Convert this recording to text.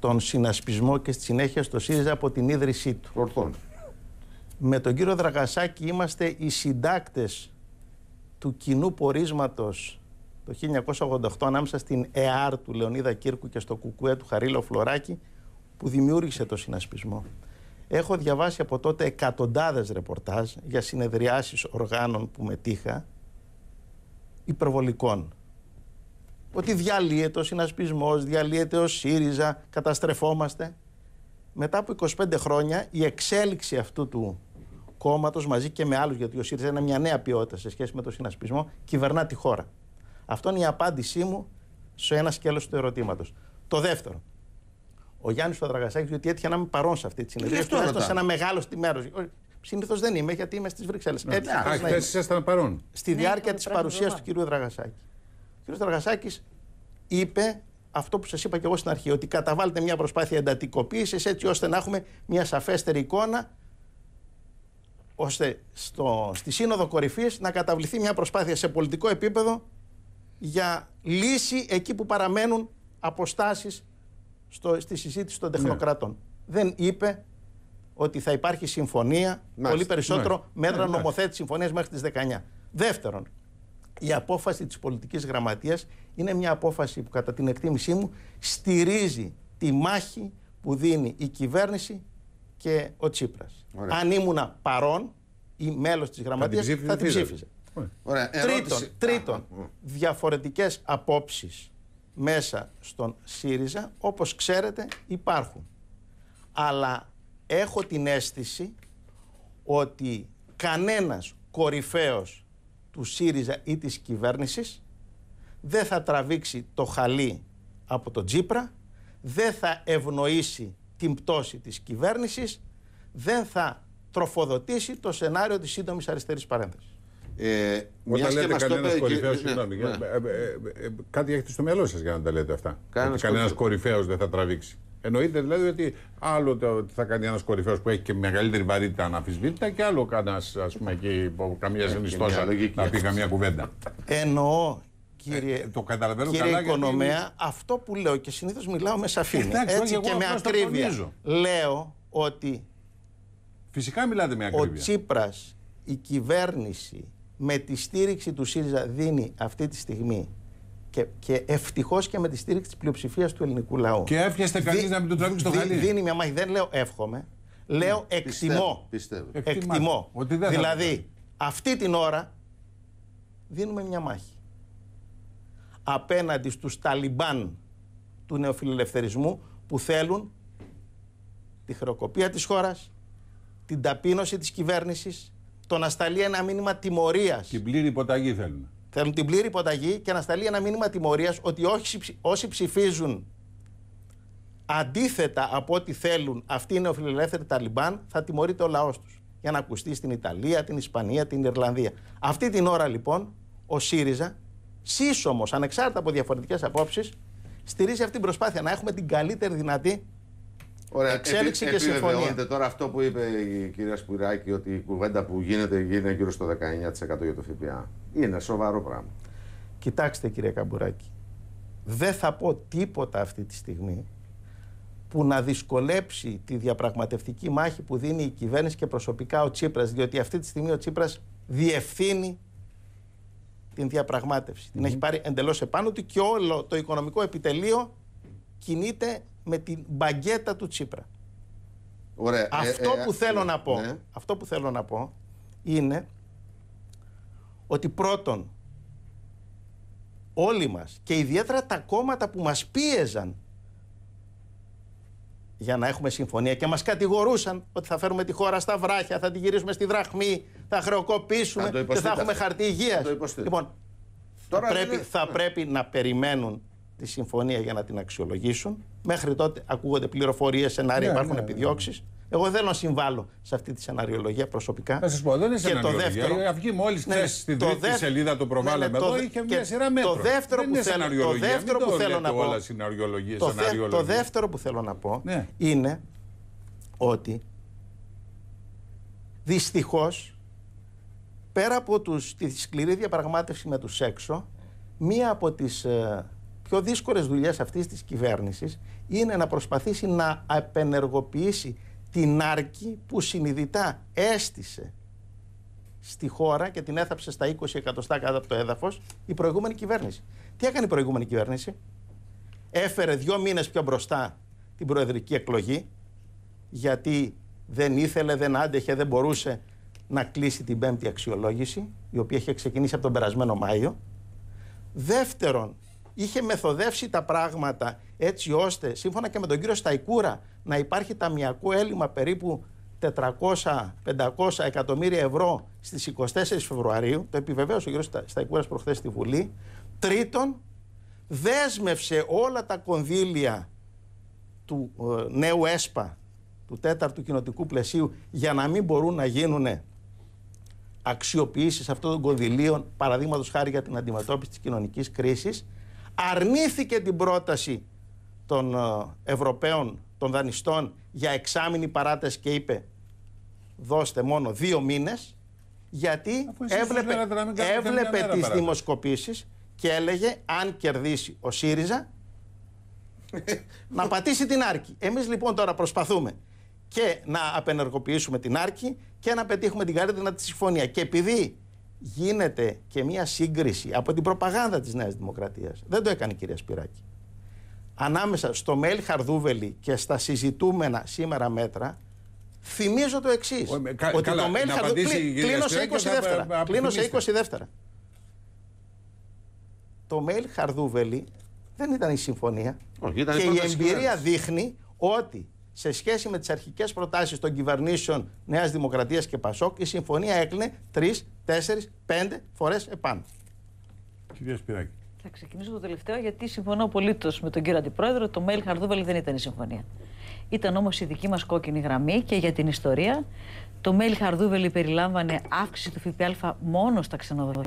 τον συνασπισμό και στη συνέχεια στο ΣΥΡΙΖΑ από την ίδρυσή του. Ορθόν. Με τον κύριο Δραγασάκη είμαστε οι συντάκτες του κοινού πορίσματος το 1988 ανάμεσα στην ΕΑΡ του Λεωνίδα Κύρκου και στο Κουκουέ του Χαρίλο Φλωράκη που δημιούργησε το συνασπισμό. Έχω διαβάσει από τότε εκατοντάδες ρεπορτάζ για συνεδριάσεις οργάνων που μετήχα υπερβολικών ότι διαλύεται ο συνασπισμός, διαλύεται ο ΣΥΡΙΖΑ, καταστρεφόμαστε. Μετά από 25 χρόνια η εξέλιξη αυτού του κόμματος μαζί και με άλλους γιατί ο ΣΥΡΙΖΑ είναι μια νέα ποιότητα σε σχέση με το συνασπισμό, κυβερνά τη χώρα. Αυτό είναι η απάντησή μου σε ένα σκέλος του ερωτήματος. Το δεύτερο. Ο Γιάννης Παπαδραγασάκης, γιατί έτυχε να είμαι παρόν σε αυτή τη συνεδρία. Τουλάχιστον σε ένα μεγάλο τιμέρο. Συνήθως δεν είμαι, γιατί είμαι στις Βρυξέλλες. Ναι, ναι. ήσασταν παρόν. Στη ναι, διάρκεια τη παρουσία του κυρίου Δραγασάκη, κ. Τραγασάκη είπε αυτό που σας είπα και εγώ στην αρχή, ότι καταβάλλεται μια προσπάθεια εντατικοποίησης έτσι ώστε να έχουμε μια σαφέστερη εικόνα ώστε στο, στη Σύνοδο κορυφής να καταβληθεί μια προσπάθεια σε πολιτικό επίπεδο για λύση εκεί που παραμένουν αποστάσεις στο, στη συζήτηση των ναι. τεχνοκρατών. Δεν είπε ότι θα υπάρχει συμφωνία, Μάλιστα. πολύ περισσότερο ναι. μέτρα ναι, συμφωνία συμφωνίας μέχρι τις 19. Δεύτερον, η απόφαση της πολιτικής γραμματείας είναι μια απόφαση που κατά την εκτίμησή μου στηρίζει τη μάχη που δίνει η κυβέρνηση και ο Τσίπρας. Αν ήμουνα παρόν ή μέλος της γραμματείας θα την, θα ψήφιζε. Τρίτον, τρίτον διαφορετικές απόψεις μέσα στον ΣΥΡΙΖΑ όπως ξέρετε υπάρχουν. Αλλά έχω την αίσθηση ότι κανένας κορυφαίος του ΣΥΡΙΖΑ ή της κυβέρνησης, δεν θα τραβήξει το χαλί από τον Τζίπρα, δεν θα ευνοήσει την πτώση της κυβέρνησης, δεν θα τροφοδοτήσει το σενάριο της σύντομης αριστερής παρένθεσης. Ε, Όταν λέτε κανένα κορυφαίος, ναι, συγγνώμη. Ναι. Ε, ε, ε, κάτι έχετε στο μυαλό σας για να τα λέτε αυτά. Κανένας κορυφαίος δεν θα τραβήξει. Εννοείται δηλαδή ότι άλλο θα κάνει ένας κορυφαίος που έχει και μεγαλύτερη βαρύτητα αναφυσβήτητα και άλλο κανένας ας πούμε εκεί που καμία συνιστόσα να πει καμία κουβέντα. Εννοώ κύριε, ε, ε, το καταλαβαίνω κύριε καλά, οικονομέα αυτό που λέω και συνήθως μιλάω με σαφήνεια έτσι και, με ακρίβεια. Λέω ότι Φυσικά μιλάτε με ακρίβεια. Ο Τσίπρας, η κυβέρνηση με τη στήριξη του ΣΥΡΙΖΑ δίνει αυτή τη στιγμή και, και ευτυχώς και με τη στήριξη της πλειοψηφίας του ελληνικού λαού. Και εύχεστε κανείς να μην το τραβήξει στο χαλί. Δίνει μια μάχη. Δεν λέω εύχομαι. Λέω ναι, εκτιμώ. Πιστεύω. Εκτιμώ. δηλαδή, αυτή την ώρα δίνουμε μια μάχη. Απέναντι στους Ταλιμπάν του νεοφιλελευθερισμού που θέλουν τη χρεοκοπία της χώρας, την ταπείνωση της κυβέρνησης, το να σταλεί ένα μήνυμα τιμωρίας. Την πλήρη υποταγή θέλουν. Θέλουν την πλήρη υποταγή και να σταλεί ένα μήνυμα τιμωρίας ότι όσοι ψηφίζουν αντίθετα από ό,τι θέλουν αυτοί οι νεοφιλελεύθεροι Ταλιμπάν θα τιμωρείται ο λαός τους για να ακουστεί στην Ιταλία, την Ισπανία, την Ιρλανδία. Αυτή την ώρα λοιπόν ο ΣΥΡΙΖΑ σύσσωμος ανεξάρτητα από διαφορετικές απόψεις στηρίζει αυτή την προσπάθεια να έχουμε την καλύτερη δυνατή Ωραία. Εξέλιξη και συμφωνία. τώρα αυτό που είπε η κυρία Σπουράκη ότι η κουβέντα που γίνεται γίνεται γύρω στο 19% για το ΦΠΑ. Είναι σοβαρό πράγμα. Κοιτάξτε κύριε Καμπουράκη, δεν θα πω τίποτα αυτή τη στιγμή που να δυσκολέψει τη διαπραγματευτική μάχη που δίνει η κυβέρνηση και προσωπικά ο Τσίπρας, διότι αυτή τη στιγμή ο Τσίπρας διευθύνει την διαπραγματευση mm-hmm. Την έχει πάρει εντελώς επάνω του και όλο το οικονομικό επιτελείο κινείται με την μπαγκέτα του Τσίπρα. Ωραία. Ε, αυτό, ε, που θέλω ε, να πω, ναι. αυτό που θέλω να πω είναι ότι πρώτον όλοι μας και ιδιαίτερα τα κόμματα που μας πίεζαν για να έχουμε συμφωνία και μας κατηγορούσαν ότι θα φέρουμε τη χώρα στα βράχια, θα τη γυρίσουμε στη δραχμή, θα χρεοκοπήσουμε και θα έχουμε χαρτί υγείας. Λοιπόν, Τώρα θα, πρέπει, θα πρέπει να περιμένουν τη συμφωνία για να την αξιολογήσουν. Μέχρι τότε ακούγονται πληροφορίες, σενάρια, ναι, υπάρχουν ναι, επιδιώξεις. Ναι, ναι. Εγώ δεν συμβάλλω σε αυτή τη σενάριολογία προσωπικά. Θα σας πω, δεν είναι και δεύτερο. Η Αυγή μόλις χθε ναι, στην σελίδα το προβάλλαμε ναι, εδώ, είχε μια σειρά μέτρων. Το δεύτερο που θέλω, το δεύτερο που θέλω να πω. Το, το δεύτερο που θέλω να πω είναι ότι δυστυχώς πέρα από τους, τη σκληρή διαπραγμάτευση με τους έξω, μία από τις ε, πιο δύσκολες δουλειές αυτής της κυβέρνησης είναι να προσπαθήσει να απενεργοποιήσει την άρκη που συνειδητά έστησε στη χώρα και την έθαψε στα 20 εκατοστά κάτω από το έδαφος η προηγούμενη κυβέρνηση. Τι έκανε η προηγούμενη κυβέρνηση. Έφερε δύο μήνες πιο μπροστά την προεδρική εκλογή γιατί δεν ήθελε, δεν άντεχε, δεν μπορούσε να κλείσει την πέμπτη αξιολόγηση η οποία είχε ξεκινήσει από τον περασμένο Μάιο. Δεύτερον, είχε μεθοδεύσει τα πράγματα έτσι ώστε, σύμφωνα και με τον κύριο Σταϊκούρα, να υπάρχει ταμιακό έλλειμμα περίπου 400-500 εκατομμύρια ευρώ στις 24 Φεβρουαρίου, το επιβεβαίωσε ο κύριος Σταικούρα προχθές στη Βουλή. Τρίτον, δέσμευσε όλα τα κονδύλια του ε, νέου ΕΣΠΑ, του τέταρτου κοινοτικού πλαισίου, για να μην μπορούν να γίνουν αξιοποιήσεις αυτών των κονδυλίων, παραδείγματος χάρη για την αντιμετώπιση της κοινωνικής κρίσης, αρνήθηκε την πρόταση των ε, Ευρωπαίων, των δανειστών για εξάμηνη παράταση και είπε δώστε μόνο δύο μήνες γιατί έβλεπε, έβλεπε τις δημοσκοπήσεις και έλεγε αν κερδίσει ο ΣΥΡΙΖΑ να πατήσει την Άρκη. Εμείς λοιπόν τώρα προσπαθούμε και να απενεργοποιήσουμε την Άρκη και να πετύχουμε την καλύτερη τη συμφωνία. Και επειδή γίνεται και μία σύγκριση από την προπαγάνδα της Νέας Δημοκρατίας. Δεν το έκανε η κυρία Σπυράκη. Ανάμεσα στο Μέλ Χαρδούβελη και στα συζητούμενα σήμερα μέτρα, θυμίζω το εξής. Ότι το Μέλ Χαρδούβελη. Κλείνω σε 20 δεύτερα. Κλείνω 20 δεύτερα. Το Μέλ Χαρδούβελη δεν ήταν η συμφωνία. και η εμπειρία δείχνει ότι σε σχέση με τις αρχικές προτάσεις των κυβερνήσεων Νέας Δημοκρατίας και Πασόκ, η συμφωνία έκλεινε τρεις, τέσσερις, πέντε φορές επάνω. Κυρία Σπυράκη. Θα ξεκινήσω το τελευταίο, γιατί συμφωνώ απολύτως με τον κύριο Αντιπρόεδρο. Το Μέιλ Χαρδούβελ δεν ήταν η συμφωνία. Ήταν όμως η δική μας κόκκινη γραμμή και για την ιστορία. Το Μέιλ Χαρδούβελη περιλάμβανε αύξηση του ΦΠΑ μόνο στα ξενοδοχεία.